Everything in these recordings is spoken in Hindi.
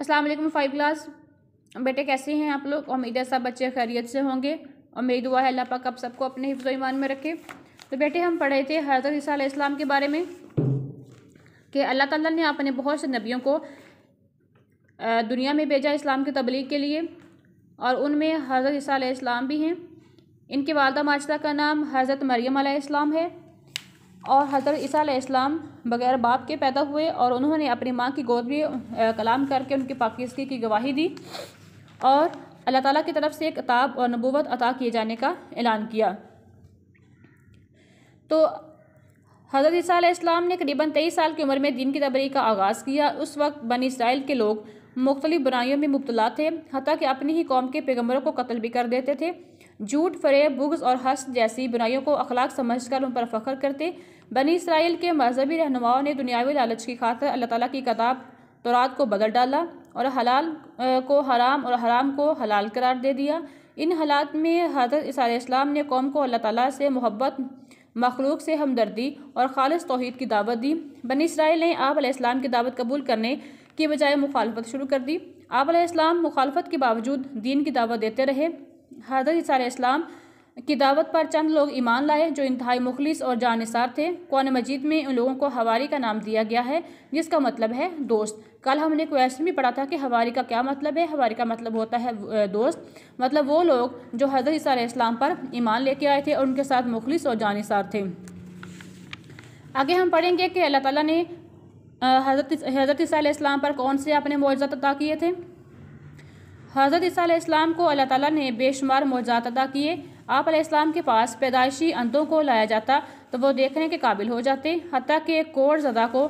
असलम फाइव क्लास बेटे कैसे हैं आप लोग और है सब बच्चे खैरियत से होंगे और मेरी दुआ है अल्लाह पाक आप सबको अपने हिफ्ज़ ईमान में रखे तो बेटे हम पढ़े थे हजरत इस्लाम के बारे में कि अल्लाह ताला ने अपने बहुत से नबियों को दुनिया में भेजा इस्लाम की तबलीग के लिए और उनमें हज़रत इस्लाम भी हैं इनके वालदा माशा का नाम हज़रत मरियम इस्लाम है और हज़रत ईसा बगैर बाप के पैदा हुए और उन्होंने अपनी माँ की गोद में कलाम करके उनकी पाकिस्ती की गवाही दी और अल्लाह ताला की तरफ से किताब और नबूवत अता किए जाने का ऐलान किया तो हज़रत ईसा इस्लाम ने करीबन तेईस साल की उम्र में दीन की तबरी का आगाज़ किया उस वक्त बन इसराइल के लोग मुख्तलिफ बुराइयों में मुबतला थे हती कि अपनी ही कौम के पैगम्बरों को कत्ल भी कर देते थे जूट फरेब बुग्स और हस्त जैसी बुनाइयों को अखलाक समझ कर उन पर फ़ख्र करते बनी इसराइल के मजहबी रहनुमाओं ने दुनियावी लालच की खातर अल्लाह तला की किताब तोरात को बदल डाला और हलाल को हराम और हराम को हलाल करार दे दिया इन हालात में हजरत इस्लाम ने कौम को अल्लाह तला से मोहब्बत मखलूक से हमदर्दी और खालस तोहद की दावत दी बनी इसराइल ने आप इस्लाम की दावत कबूल करने की बजाय मुखालफत शुरू कर दी आप मुखालफत के बावजूद दीन की दावत देते रहे हजरत इस्लाम की दावत पर चंद लोग ईमान लाए जो इंतहाई मुखलिस और जानसार थे कौन मजीद में उन लोगों को हवारी का नाम दिया गया है जिसका मतलब है दोस्त कल हमने क्वेश्चन भी पढ़ा था कि हवारी का क्या मतलब है हवारी का मतलब होता है दोस्त मतलब वो लोग जो हजरत इस्लाम पर ईमान लेके आए थे और उनके साथ मुखलिस और जानसार थे आगे हम पढ़ेंगे कि अल्लाह ताला ने हज़रत हज़रत इस्लाम पर कौन से अपने मुआवजा अदा किए थे हज़रत ईसा इस्लाम को अल्लाह ताला ने बेशुमार मोजात अदा किए आप इस्लाम के पास पैदाइशी अंतों को लाया जाता तो वो देखने के काबिल हो जाते हती कि एक कोर जदा को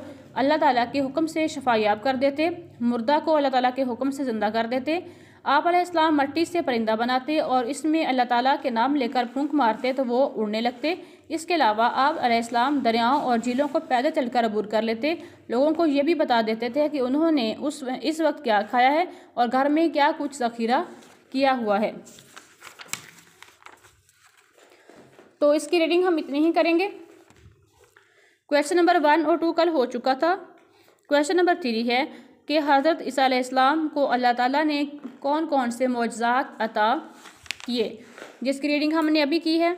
अल्लाह ताला के हुक्म से शफायाब कर देते मुर्दा को अल्लाह ताला के हुक्म से ज़िंदा कर देते आप इस्लाम मट्टी से परिंदा बनाते और इसमें अल्लाह ताला के नाम लेकर फूंक मारते तो वो उड़ने लगते इसके अलावा आप इस्लाम दरियाओं और झीलों को पैदल चलकर अबूर कर लेते लोगों को ये भी बता देते थे कि उन्होंने उस इस वक्त क्या खाया है और घर में क्या कुछ जखीरा किया हुआ है तो इसकी रीडिंग हम इतनी ही करेंगे क्वेश्चन नंबर वन और टू कल हो चुका था क्वेश्चन नंबर थ्री है कि हज़रत ईसीम को अल्लाह ताला ने कौन कौन से मुआजात अता किए जिसकी रीडिंग हमने अभी की है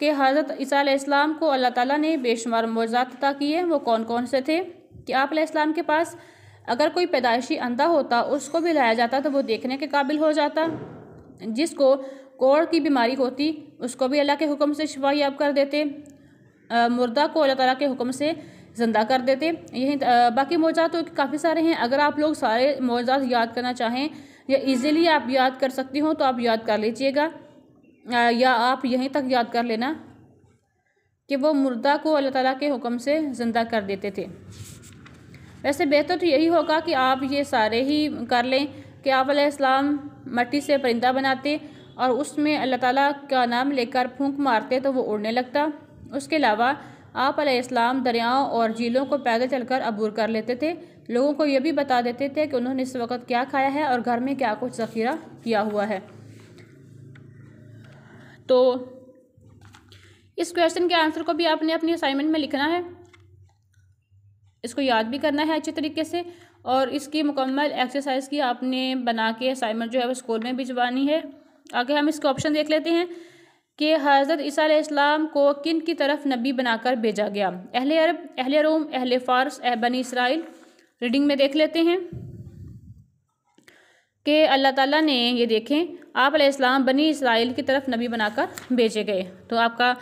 कि हज़रत ईसीम को अल्लाह ताला ने बेशुमार मुआजात अता किए वो कौन कौन से थे कि आप इस्लाम के पास अगर कोई पैदाइशी अंधा होता उसको भी लाया जाता तो वो देखने के काबिल हो जाता जिसको कोड़ की बीमारी होती उसको भी अल्लाह के हुक्म से याब कर देते मुर्दा को अल्लाह ताला के हुक्म से ज़िंदा कर देते यही बाकी मौजात तो काफ़ी सारे हैं अगर आप लोग सारे मौजात याद करना चाहें या इजीली आप याद कर सकती हो तो आप याद कर लीजिएगा या आप यहीं तक याद कर लेना कि वो मुर्दा को अल्लाह ताला के हुक्म से ज़िंदा कर देते थे वैसे बेहतर तो यही होगा कि आप ये सारे ही कर लें कि आप इस्लाम मट्टी से परिंदा बनाते और उसमें अल्लाह ताला का नाम लेकर फूंक मारते तो वो उड़ने लगता उसके अलावा आप इस्लाम दरियाओं और झीलों को पैदल चलकर अबूर कर लेते थे लोगों को यह भी बता देते थे कि उन्होंने इस वक्त क्या खाया है और घर में क्या कुछ ज़ख़ीरा किया हुआ है तो इस क्वेश्चन के आंसर को भी आपने अपनी असाइनमेंट में लिखना है इसको याद भी करना है अच्छे तरीके से और इसकी मुकम्मल एक्सरसाइज की आपने बना के असाइनमेंट जो है वो स्कूल में भिजवानी है आगे हम इसके ऑप्शन देख लेते हैं कि हज़रत ईसीम को किन की तरफ नबी बनाकर भेजा गया अहल अरब अहल रोम अहल फ़ारस बनी इसराइल रीडिंग में देख लेते हैं कि अल्लाह ताला ने ये देखें आप आपलाम बनी इसराइल की तरफ नबी बनाकर भेजे गए तो आपका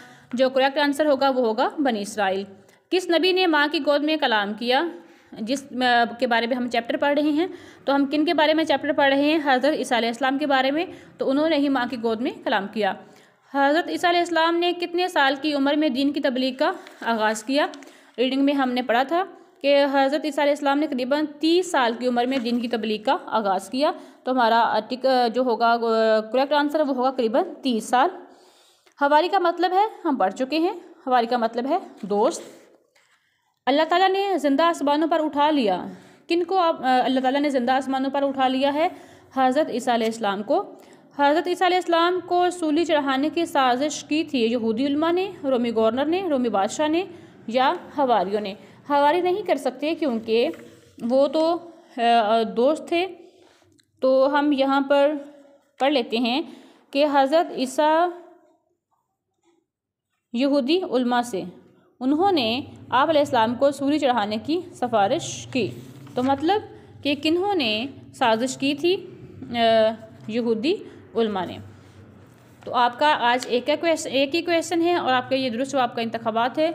जो करेक्ट आंसर होगा वो होगा बनी इसराइल किस नबी ने माँ की गोद में कलाम किया जिस के बारे में हम चैप्टर पढ़ रहे हैं तो हम किन के बारे में चैप्टर पढ़ रहे हैं हज़रत ईसी इस्लाम के बारे में तो उन्होंने ही माँ की गोद में कलाम किया हज़रत ईसा ने कितने साल की उम्र में दीन की तबलीग का आगाज़ किया रीडिंग में हमने पढ़ा था कि हज़रत ईसीम ने करीबन तीस साल की उम्र में दीन की तबलीग का आगाज़ किया तो हमारा टिक जो होगा करेक्ट आंसर वो होगा करीबन तीस साल हवारी का मतलब है हम पढ़ चुके हैं हवारी का मतलब है दोस्त अल्लाह ताला ने ज़िंदा आसमानों पर उठा लिया किन को अल्लाह ताला ने ज़िंदा आसमानों पर उठा लिया है हज़रत ईसा इस्लाम को हज़रत ईसा इस्लाम को सूली चढ़ाने की साजिश की थी यहूदी उलमा ने रोमी गवर्नर ने रोमी बादशाह ने या हवारीयों ने हवारी नहीं कर सकते क्योंकि वो तो दोस्त थे तो हम यहाँ पर पढ़ लेते हैं कि हज़रत ईसा यहूदी उलमा से उन्होंने आप आपलाम को सूली चढ़ाने की सिफारिश की तो मतलब कि किन्ों ने साजिश की थी यहूदी उलमा ने तो आपका आज एक है क्वेश्चन एक ही क्वेश्चन है और आपका ये दुरुस्त आपका इंतबात है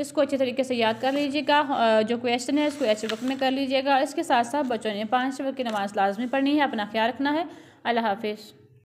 इसको अच्छे तरीके से याद कर लीजिएगा जो क्वेश्चन है इसको अच्छे वक्त में कर लीजिएगा इसके साथ साथ बच्चों ने पाँच वक्त की नमाज़ लाजमी पढ़नी है अपना ख्याल रखना है अल्लाह हाफिज़